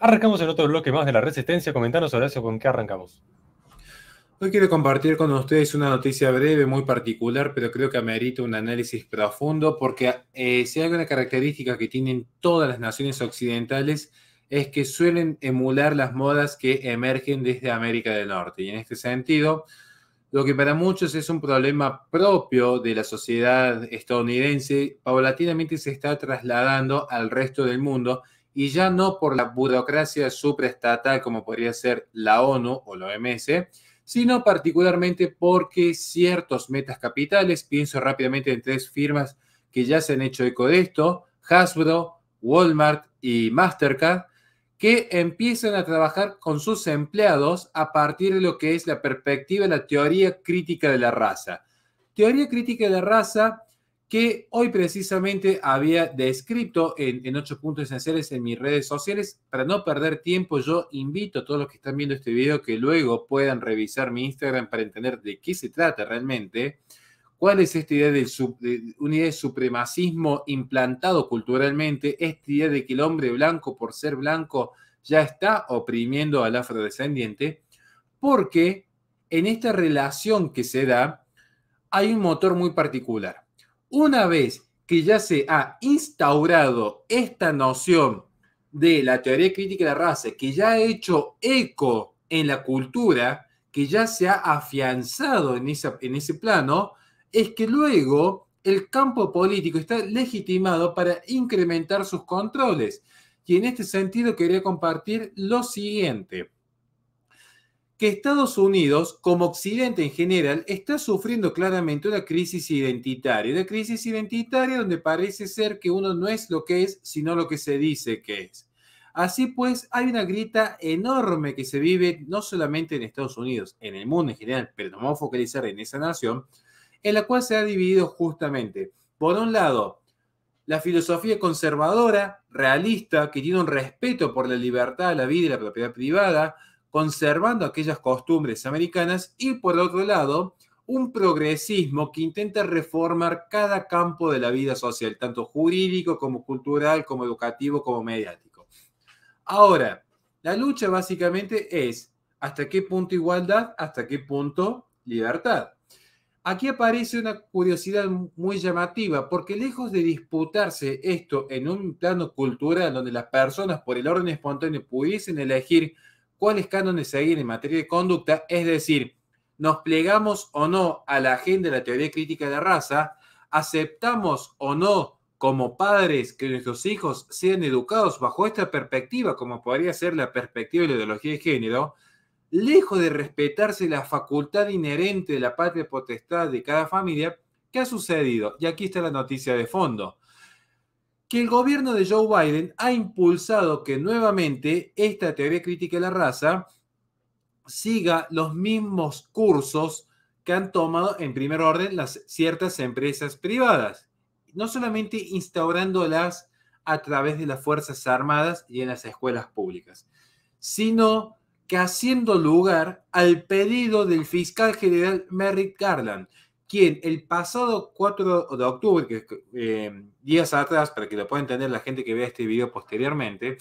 Arrancamos el otro bloque más de la resistencia. Comentanos, Horacio, con qué arrancamos. Hoy quiero compartir con ustedes una noticia breve, muy particular, pero creo que amerita un análisis profundo, porque eh, si hay una característica que tienen todas las naciones occidentales, es que suelen emular las modas que emergen desde América del Norte. Y en este sentido, lo que para muchos es un problema propio de la sociedad estadounidense, paulatinamente se está trasladando al resto del mundo y ya no por la burocracia supraestatal como podría ser la ONU o la OMS, sino particularmente porque ciertos metas capitales, pienso rápidamente en tres firmas que ya se han hecho eco de esto, Hasbro, Walmart y Mastercard, que empiezan a trabajar con sus empleados a partir de lo que es la perspectiva, la teoría crítica de la raza. Teoría crítica de la raza que hoy precisamente había descrito en, en, ocho puntos esenciales en mis redes sociales. Para no perder tiempo, yo invito a todos los que están viendo este video que luego puedan revisar mi Instagram para entender de qué se trata realmente, cuál es esta idea de idea de supremacismo implantado culturalmente, esta idea de que el hombre blanco por ser blanco ya está oprimiendo al afrodescendiente, porque en esta relación que se da hay un motor muy particular una vez que ya se ha instaurado esta noción de la teoría crítica de la raza, que ya ha hecho eco en la cultura, que ya se ha afianzado en, en ese plano, es que luego el campo político está legitimado para incrementar sus controles. Y en este sentido quería compartir lo siguiente que Estados Unidos, como Occidente en general, está sufriendo claramente una crisis identitaria, una crisis identitaria donde parece ser que uno no es lo que es, sino lo que se dice que es. Así pues, hay una grita enorme que se vive no solamente en Estados Unidos, en el mundo en general, pero nos vamos a focalizar en esa nación, en la cual se ha dividido justamente, por un lado, la filosofía conservadora, realista, que tiene un respeto por la libertad, la vida y la propiedad privada, conservando aquellas costumbres americanas y por otro lado, un progresismo que intenta reformar cada campo de la vida social, tanto jurídico como cultural, como educativo, como mediático. Ahora, la lucha básicamente es hasta qué punto igualdad, hasta qué punto libertad. Aquí aparece una curiosidad muy llamativa, porque lejos de disputarse esto en un plano cultural donde las personas por el orden espontáneo pudiesen elegir cuáles cánones seguir en materia de conducta, es decir, nos plegamos o no a la agenda de la teoría crítica de la raza, aceptamos o no como padres que nuestros hijos sean educados bajo esta perspectiva, como podría ser la perspectiva de la ideología de género, lejos de respetarse la facultad inherente de la patria potestad de cada familia, ¿qué ha sucedido? Y aquí está la noticia de fondo que el gobierno de Joe Biden ha impulsado que nuevamente esta teoría crítica de la raza siga los mismos cursos que han tomado en primer orden las ciertas empresas privadas, no solamente instaurándolas a través de las Fuerzas Armadas y en las escuelas públicas, sino que haciendo lugar al pedido del fiscal general Merrick Garland, quien el pasado 4 de octubre, eh, días atrás, para que lo puedan entender la gente que vea este video posteriormente,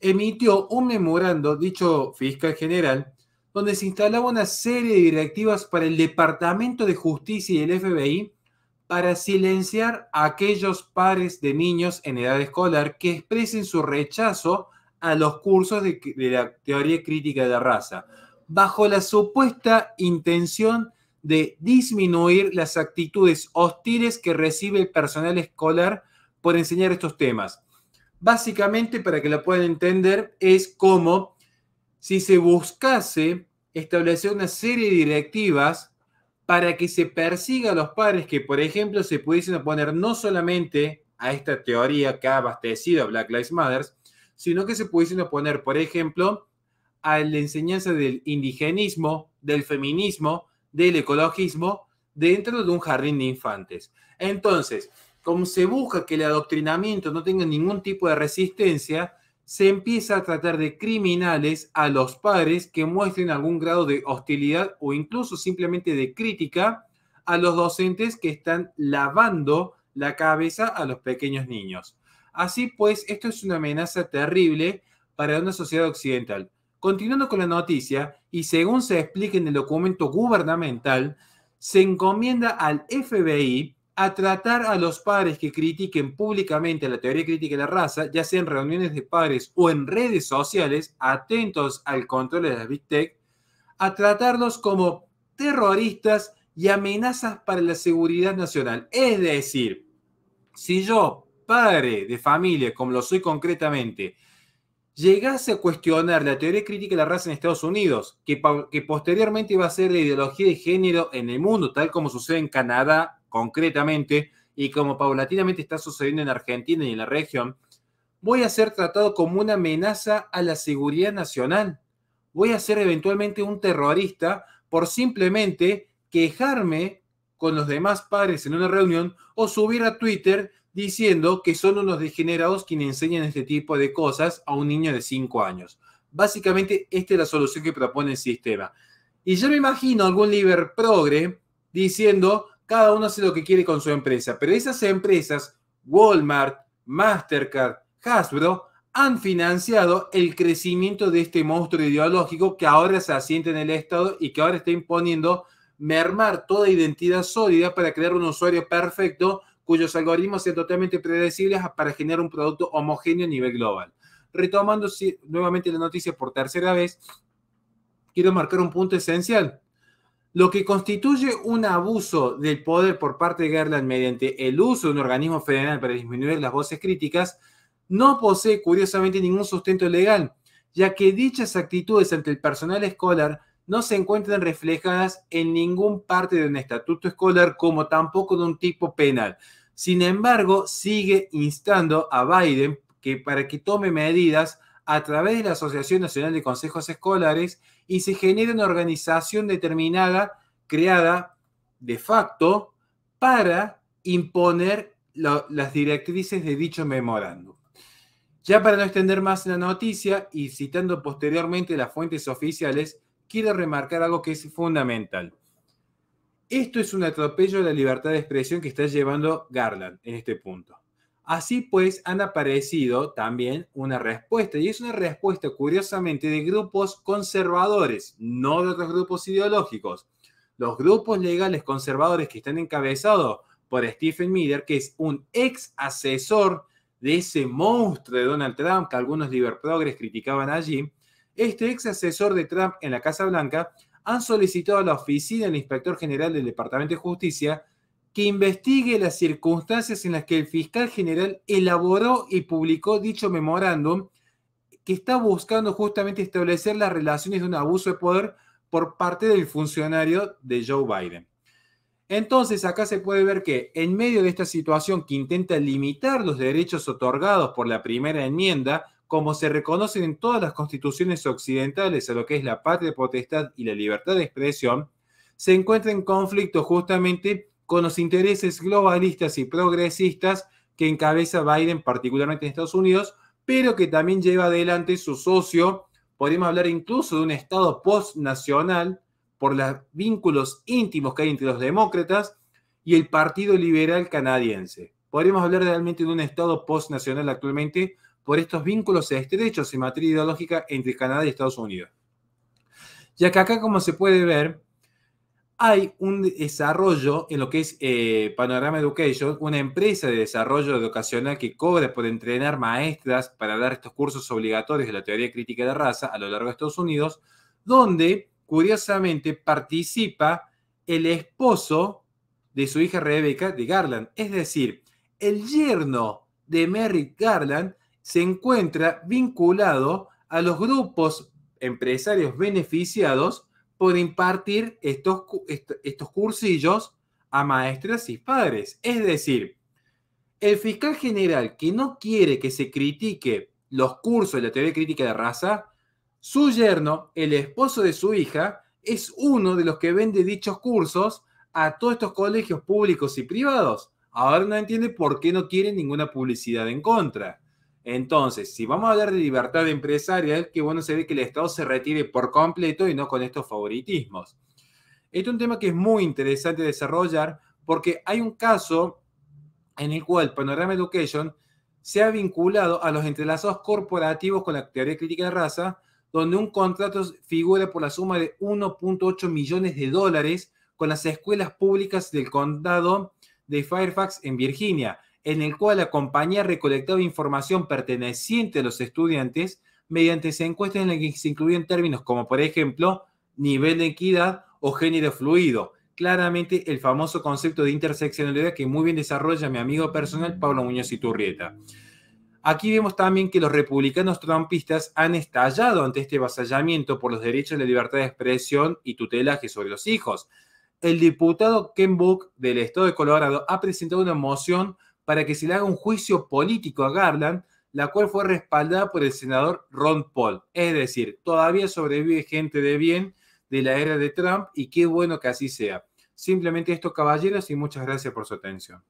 emitió un memorando, dicho fiscal general, donde se instalaba una serie de directivas para el Departamento de Justicia y el FBI para silenciar a aquellos pares de niños en edad escolar que expresen su rechazo a los cursos de, de la teoría crítica de la raza, bajo la supuesta intención de disminuir las actitudes hostiles que recibe el personal escolar por enseñar estos temas. Básicamente, para que la puedan entender, es como si se buscase establecer una serie de directivas para que se persiga a los padres que, por ejemplo, se pudiesen oponer no solamente a esta teoría que ha abastecido a Black Lives Matter, sino que se pudiesen oponer, por ejemplo, a la enseñanza del indigenismo, del feminismo, del ecologismo dentro de un jardín de infantes. Entonces, como se busca que el adoctrinamiento no tenga ningún tipo de resistencia, se empieza a tratar de criminales a los padres que muestren algún grado de hostilidad o incluso simplemente de crítica a los docentes que están lavando la cabeza a los pequeños niños. Así pues, esto es una amenaza terrible para una sociedad occidental. Continuando con la noticia, y según se explica en el documento gubernamental, se encomienda al FBI a tratar a los padres que critiquen públicamente la teoría crítica de la raza, ya sea en reuniones de padres o en redes sociales, atentos al control de las Big Tech, a tratarlos como terroristas y amenazas para la seguridad nacional. Es decir, si yo, padre de familia, como lo soy concretamente, llegase a cuestionar la teoría crítica de la raza en Estados Unidos, que, posteriormente va a ser la ideología de género en el mundo, tal como sucede en Canadá concretamente y como paulatinamente está sucediendo en Argentina y en la región, voy a ser tratado como una amenaza a la seguridad nacional. Voy a ser eventualmente un terrorista por simplemente quejarme con los demás padres en una reunión o subir a Twitter diciendo que son unos degenerados quienes enseñan este tipo de cosas a un niño de 5 años. Básicamente, esta es la solución que propone el sistema. Y yo me imagino algún líder progre diciendo, cada uno hace lo que quiere con su empresa, pero esas empresas, Walmart, Mastercard, Hasbro, han financiado el crecimiento de este monstruo ideológico que ahora se asienta en el Estado y que ahora está imponiendo mermar toda identidad sólida para crear un usuario perfecto cuyos algoritmos sean totalmente predecibles para generar un producto homogéneo a nivel global. Retomando nuevamente la noticia por tercera vez, quiero marcar un punto esencial. Lo que constituye un abuso del poder por parte de Garland mediante el uso de un organismo federal para disminuir las voces críticas no posee curiosamente ningún sustento legal, ya que dichas actitudes ante el personal escolar no se encuentran reflejadas en ningún parte de un estatuto escolar como tampoco de un tipo penal. Sin embargo, sigue instando a Biden que para que tome medidas a través de la Asociación Nacional de Consejos Escolares y se genere una organización determinada creada de facto para imponer las directrices de dicho memorándum. Ya para no extender más la noticia y citando posteriormente las fuentes oficiales, quiero remarcar algo que es fundamental. Esto es un atropello a la libertad de expresión que está llevando Garland en este punto. Así pues, han aparecido también una respuesta, y es una respuesta curiosamente de grupos conservadores, no de otros grupos ideológicos. Los grupos legales conservadores que están encabezados por Stephen Miller, que es un ex asesor de ese monstruo de Donald Trump que algunos libertadores criticaban allí, este ex asesor de Trump en la Casa Blanca, ha solicitado a la oficina del inspector general del Departamento de Justicia que investigue las circunstancias en las que el fiscal general elaboró y publicó dicho memorándum que está buscando justamente establecer las relaciones de un abuso de poder por parte del funcionario de Joe Biden. Entonces, acá se puede ver que en medio de esta situación que intenta limitar los derechos otorgados por la primera enmienda como se reconocen en todas las constituciones occidentales a lo que es la patria potestad y la libertad de expresión, se encuentra en conflicto justamente con los intereses globalistas y progresistas que encabeza Biden, particularmente en Estados Unidos, pero que también lleva adelante su socio, podríamos hablar incluso de un Estado postnacional, por los vínculos íntimos que hay entre los demócratas y el Partido Liberal Canadiense. Podríamos hablar realmente de un Estado postnacional actualmente, por estos vínculos estrechos en materia ideológica entre Canadá y Estados Unidos. Ya que acá, como se puede ver, hay un desarrollo en lo que es eh, Panorama Education, una empresa de desarrollo educacional que cobra por entrenar maestras para dar estos cursos obligatorios de la teoría crítica de raza a lo largo de Estados Unidos, donde curiosamente participa el esposo de su hija Rebeca de Garland, es decir, el yerno de Merrick Garland se encuentra vinculado a los grupos empresarios beneficiados por impartir estos, estos cursillos a maestras y padres. Es decir, el fiscal general que no quiere que se critique los cursos de la teoría crítica de raza, su yerno, el esposo de su hija, es uno de los que vende dichos cursos a todos estos colegios públicos y privados. Ahora no entiende por qué no quiere ninguna publicidad en contra. Entonces, si vamos a hablar de libertad empresarial, que bueno se ve que el Estado se retire por completo y no con estos favoritismos. Este es un tema que es muy interesante desarrollar porque hay un caso en el cual Panorama Education se ha vinculado a los entrelazados corporativos con la teoría crítica de raza, donde un contrato figura por la suma de 1.8 millones de dólares con las escuelas públicas del condado de Fairfax en Virginia en el cual la compañía recolectaba información perteneciente a los estudiantes mediante encuestas en las que se incluían términos como, por ejemplo, nivel de equidad o género fluido. Claramente el famoso concepto de interseccionalidad que muy bien desarrolla mi amigo personal Pablo Muñoz y Turrieta. Aquí vemos también que los republicanos trumpistas han estallado ante este vasallamiento por los derechos de la libertad de expresión y tutelaje sobre los hijos. El diputado Ken Book del estado de Colorado ha presentado una moción para que se le haga un juicio político a Garland, la cual fue respaldada por el senador Ron Paul. Es decir, todavía sobrevive gente de bien de la era de Trump y qué bueno que así sea. Simplemente esto, caballeros, y muchas gracias por su atención.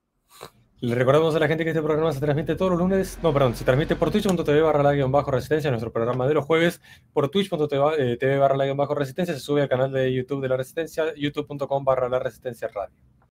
Le recordamos a la gente que este programa se transmite todos los lunes, no, perdón, se transmite por twitch.tv barra la bajo resistencia, nuestro programa de los jueves, por twitch.tv eh, barra la bajo resistencia, se sube al canal de YouTube de la resistencia, youtube.com barra la resistencia radio.